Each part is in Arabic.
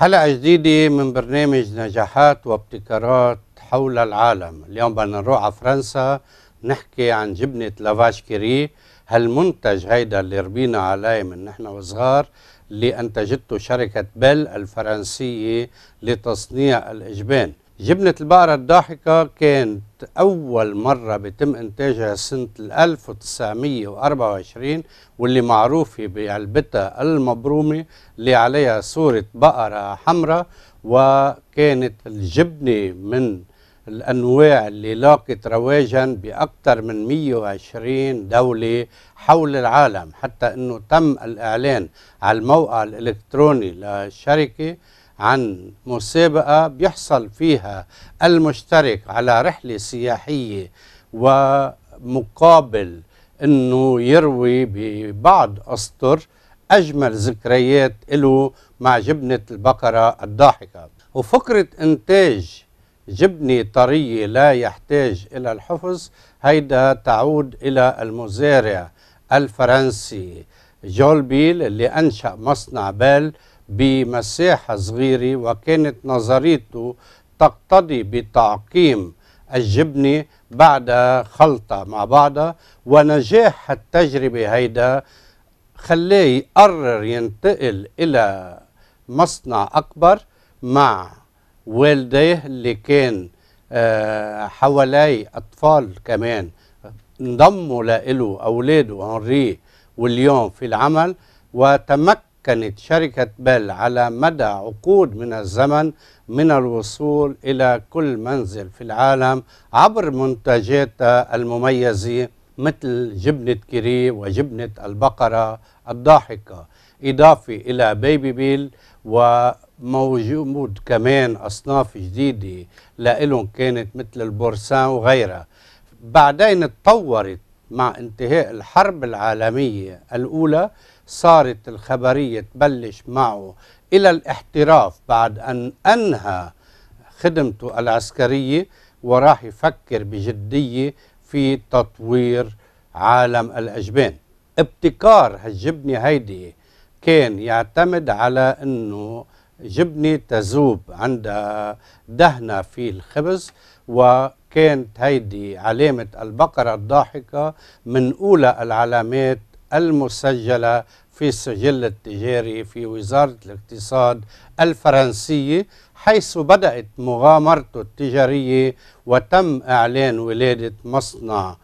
حلقة جديدة من برنامج نجاحات وابتكارات حول العالم اليوم بدنا نروح على فرنسا نحكي عن جبنة لافاش كيري هالمنتج هيدا اللي ربينا عليه من نحن وصغار اللي انتجته شركة بيل الفرنسية لتصنيع الاجبان جبنة البقرة الضاحكة كانت أول مرة بيتم إنتاجها سنة 1924 واللي معروفة بعلبتها المبرومة اللي عليها صورة بقرة حمراء وكانت الجبنة من الأنواع اللي لاقت رواجا بأكثر من 120 دولة حول العالم حتى أنه تم الإعلان على الموقع الإلكتروني للشركة عن مسابقة بيحصل فيها المشترك على رحلة سياحية ومقابل أنه يروي ببعض أسطر أجمل ذكريات له مع جبنة البقرة الضاحكة وفكرة إنتاج جبنة طرية لا يحتاج إلى الحفظ هيدا تعود إلى المزارع الفرنسي جول بيل اللي أنشأ مصنع بال بمساحة صغيرة وكانت نظريته تقتضي بتعقيم الجبنة بعد خلطة مع بعضها ونجاح التجربة هيدا خلاه يقرر ينتقل إلى مصنع أكبر مع والديه اللي كان آه، حوالي أطفال كمان انضموا له أولاده هنري واليوم في العمل وتمكن تمكنت شركة بيل على مدى عقود من الزمن من الوصول إلى كل منزل في العالم عبر منتجاتها المميزة مثل جبنة كيري وجبنة البقرة الضاحكة إضافة إلى بيبي بيل وموجود كمان أصناف جديدة لإلهم كانت مثل البورسان وغيرها بعدين تطورت مع انتهاء الحرب العالمية الأولى صارت الخبرية تبلش معه إلى الاحتراف بعد أن أنهى خدمته العسكرية وراح يفكر بجدية في تطوير عالم الأجبان ابتكار هالجبنة هيدي كان يعتمد على أنه جبنة تذوب عندها دهنة في الخبز و كانت هيدي علامة البقرة الضاحكة من أولى العلامات المسجلة في السجل التجاري في وزارة الاقتصاد الفرنسية حيث بدأت مغامرته التجارية وتم إعلان ولادة مصنع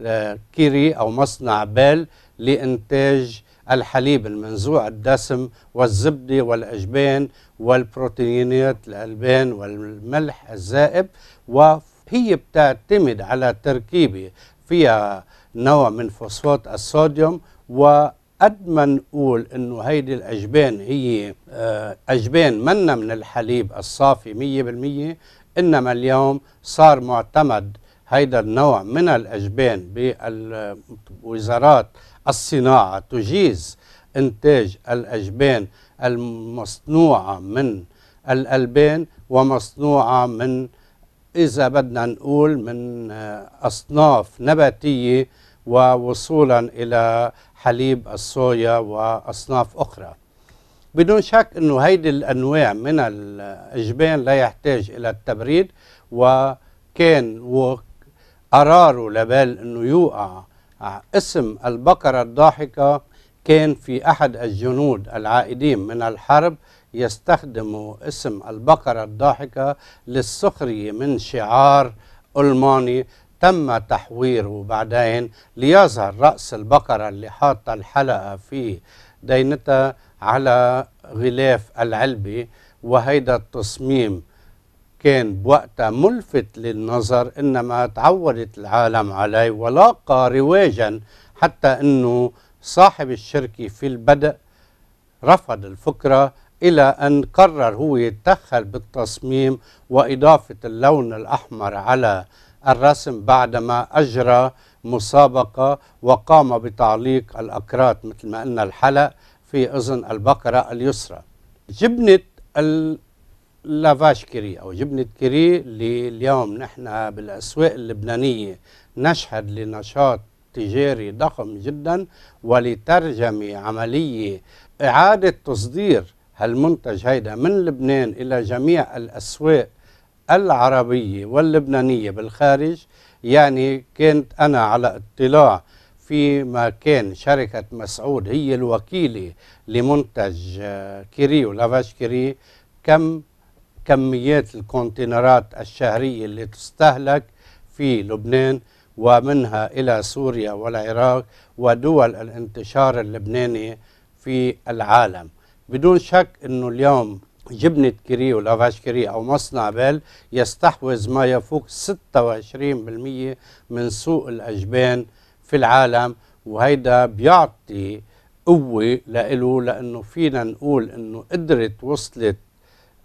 آه، كيري أو مصنع بال لإنتاج الحليب المنزوع الدسم والزبدة والأجبان والبروتينات الألبان والملح الزائب و هي بتعتمد على تركيبة فيها نوع من فوسفات الصوديوم وقد ما نقول انه هيدي الاجبان هي آه، اجبان منا من الحليب الصافي 100% انما اليوم صار معتمد هيدا النوع من الاجبان بوزارات الصناعه تجيز انتاج الاجبان المصنوعه من الالبان ومصنوعه من إذا بدنا نقول من آه، أصناف نباتية ووصولا إلى حليب الصويا وأصناف أخرى بدون شك أنه هيدي الأنواع من الأجبان لا يحتاج إلى التبريد وكان وقراره لبال أنه يوقع اسم البقرة الضاحكة كان في أحد الجنود العائدين من الحرب يستخدموا اسم البقرة الضاحكة للسخرية من شعار ألماني تم تحويره بعدين ليظهر رأس البقرة اللي حاطة الحلقة في دينتها على غلاف العلبة وهيدا التصميم كان بوقتها ملفت للنظر إنما تعودت العالم عليه ولاقى رواجا حتى أنه صاحب الشركة في البدء رفض الفكرة إلى أن قرر هو يتدخل بالتصميم وإضافة اللون الأحمر على الرسم بعدما أجرى مسابقة وقام بتعليق الأكراد مثل ما قلنا الحلق في أذن البقرة اليسرى جبنة لافاش كيري أو جبنة كيري اللي اليوم نحن بالأسواق اللبنانية نشهد لنشاط تجاري ضخم جدا ولترجمة عملية إعادة تصدير هالمنتج هيدا من لبنان إلى جميع الأسواق العربية واللبنانية بالخارج يعني كنت أنا على اطلاع فيما كان شركة مسعود هي الوكيلة لمنتج آه، كيري ولافاش كيري كم كميات الكونتينرات الشهرية اللي تستهلك في لبنان ومنها إلى سوريا والعراق ودول الانتشار اللبناني في العالم بدون شك أنه اليوم جبنة كيري والأفاش كيري أو مصنع بيل يستحوذ ما يفوق 26% من سوق الأجبان في العالم وهيدا بيعطي قوة لإله لأنه فينا نقول أنه قدرت وصلت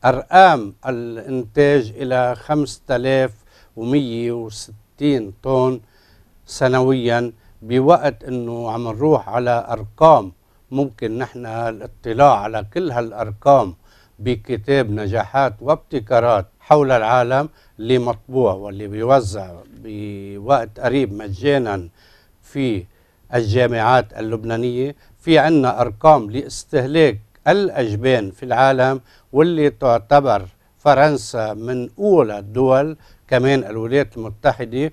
أرقام الإنتاج إلى 5160 طن سنويا بوقت أنه عم نروح على أرقام ممكن نحن الاطلاع على كل هالأرقام بكتاب نجاحات وابتكارات حول العالم اللي مطبوع واللي بيوزع بوقت قريب مجانا في الجامعات اللبنانية في عنا أرقام لاستهلاك الأجبان في العالم واللي تعتبر فرنسا من أولى الدول كمان الولايات المتحدة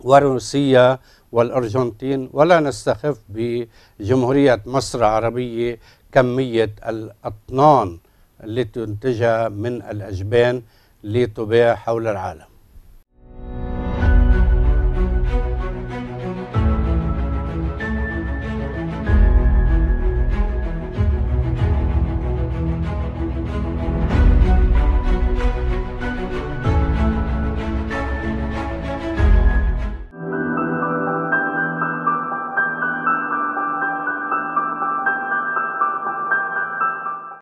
وروسيا والأرجنتين ولا نستخف بجمهورية مصر العربيه كمية الأطنان التي تنتجها من الأجبان لتباع حول العالم